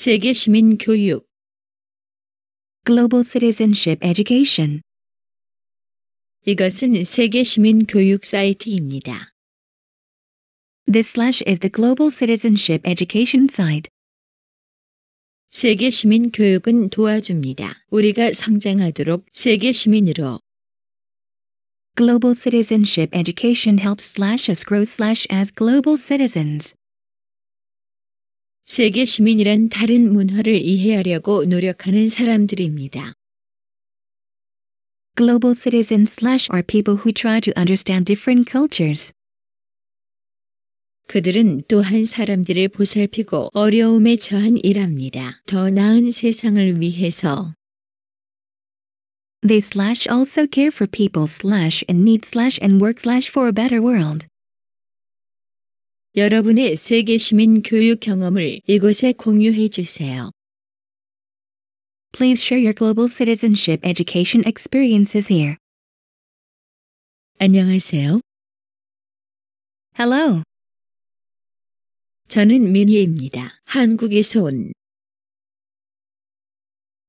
세계 시민 교육 Global Citizenship Education 이것은 세계 시민 교육 사이트입니다. This slash is the Global Citizenship Education site. 세계 시민 교육은 도와줍니다. 우리가 성장하도록 세계 시민으로 Global Citizenship Education helps slash us grow slash as global citizens. 세계 시민이란 다른 문화를 이해하려고 노력하는 사람들입니다. Global citizens slash are people who try to understand different cultures. 그들은 또한 사람들을 보살피고 어려움에 처한 일합니다. 더 나은 세상을 위해서. They slash also care for people slash and need slash and work slash for a better world. 여러분의 세계 시민 교육 경험을 이곳에 공유해 주세요. Please share your global citizenship education experiences here. 안녕하세요. Hello. 저는 민희입니다. 한국에서 온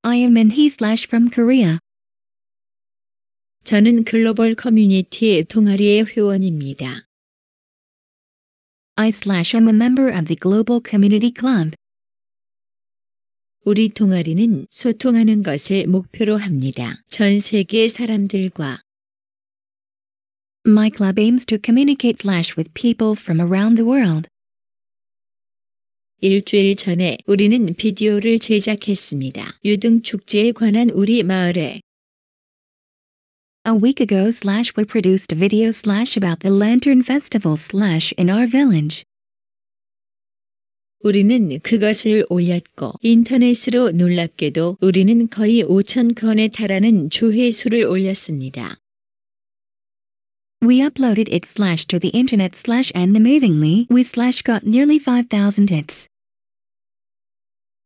I am Minhee slash from Korea. 저는 글로벌 커뮤니티 동아리의 회원입니다. I slash am a member of the Global Community Club. 우리 동아리는 소통하는 것을 목표로 합니다. 전 세계 사람들과 My club aims to communicate slash with people from around the world. 일주일 전에 우리는 비디오를 제작했습니다. 유등 축제에 관한 우리 마을의 A week ago slash we produced a video slash about the Lantern Festival slash in our village. 우리는 그것을 올렸고 인터넷으로 놀랍게도 우리는 거의 5천 건에 달하는 조회수를 올렸습니다. We uploaded it slash to the internet slash and amazingly we slash got nearly 5,000 hits.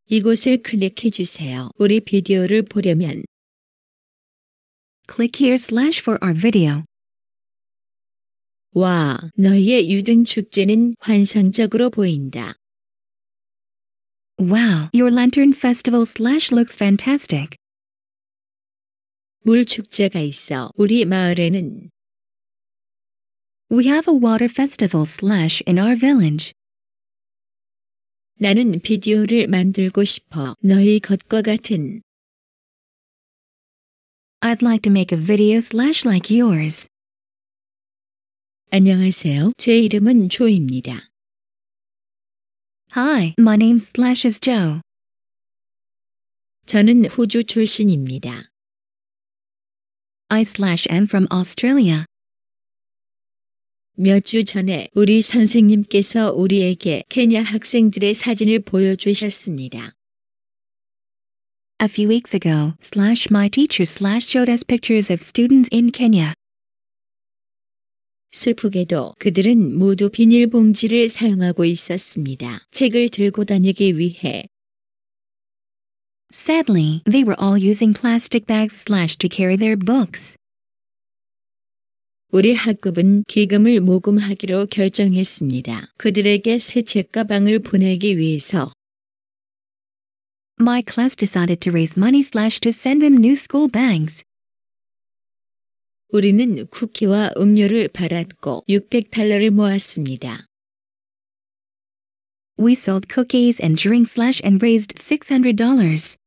이곳을 클릭해 주세요. 우리 비디오를 보려면 Click here slash for our video. 와, 너희의 유등 축제는 환상적으로 보인다. Wow, your lantern festival slash looks fantastic. 물 축제가 있어 우리 마을에는. We have a water festival slash in our village. 나는 비디오를 만들고 싶어 너희 것과 같은. I'd like to make a video slash like yours. 안녕하세요. 제 이름은 조입니다. Hi, my name slash is Joe. 저는 호주 출신입니다. I slash am from Australia. 몇 주 전에 우리 선생님께서 우리에게 케냐 학생들의 사진을 보여주셨습니다. A few weeks ago, slash my teacher slash showed us pictures of students in Kenya. 슬프게도 그들은 모두 비닐봉지를 사용하고 있었습니다. 책을 들고 다니기 위해. Sadly, they were all using plastic bags slash to carry their books. 우리 학급은 기금을 모금하기로 결정했습니다. 그들에게 새 책가방을 보내기 위해서. my class decided to raise money slash to send them new school bags. 우리는 쿠키와 음료를 팔았고 600달러를 모았습니다. We sold cookies and drinks slash and raised $600.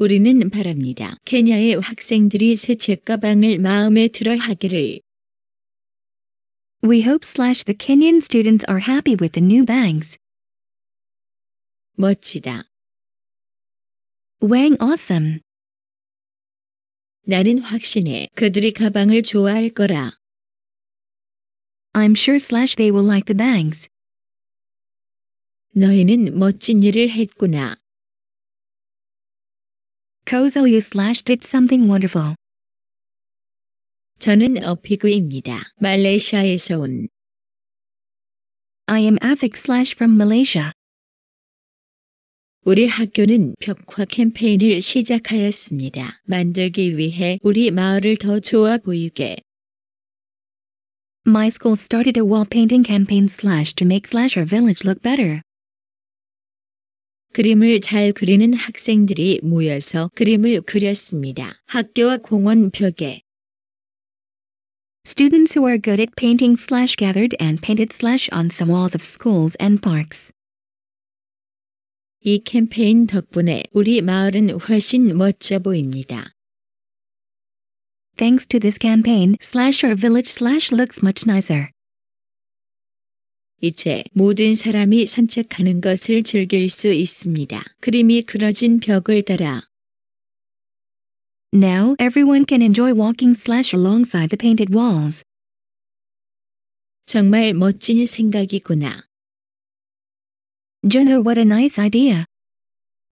우리는 바랍니다. 케냐의 학생들이 새책 가방을 마음에 들어 하기를. We hope slash the Kenyan students are happy with the new bags. 멋지다. Wang awesome. 나는 확신해 그들이 가방을 좋아할 거라. I'm sure slash they will like the bags. 너희는 멋진 일을 했구나. Kozo you slash did something wonderful. 저는 어피그입니다. 말레이시아에서 온. I am Afik slash from Malaysia. 우리 학교는 벽화 캠페인을 시작하였습니다. 만들기 위해 우리 마을을 더 좋아 보이게. My school started a wall painting campaign slash to make slash our village look better. 그림을 잘 그리는 학생들이 모여서 그림을 그렸습니다. 학교와 공원 벽에 Students who are good at painting slash gathered and painted slash on some walls of schools and parks. 이 캠페인 덕분에 우리 마을은 훨씬 멋져 보입니다. Thanks to this campaign, slash our village slash looks much nicer. 이제 모든 사람이 산책하는 것을 즐길 수 있습니다. 그림이 그려진 벽을 따라 Now everyone can enjoy walking slash alongside the painted walls. 정말 멋진 생각이구나. Juno what a nice idea.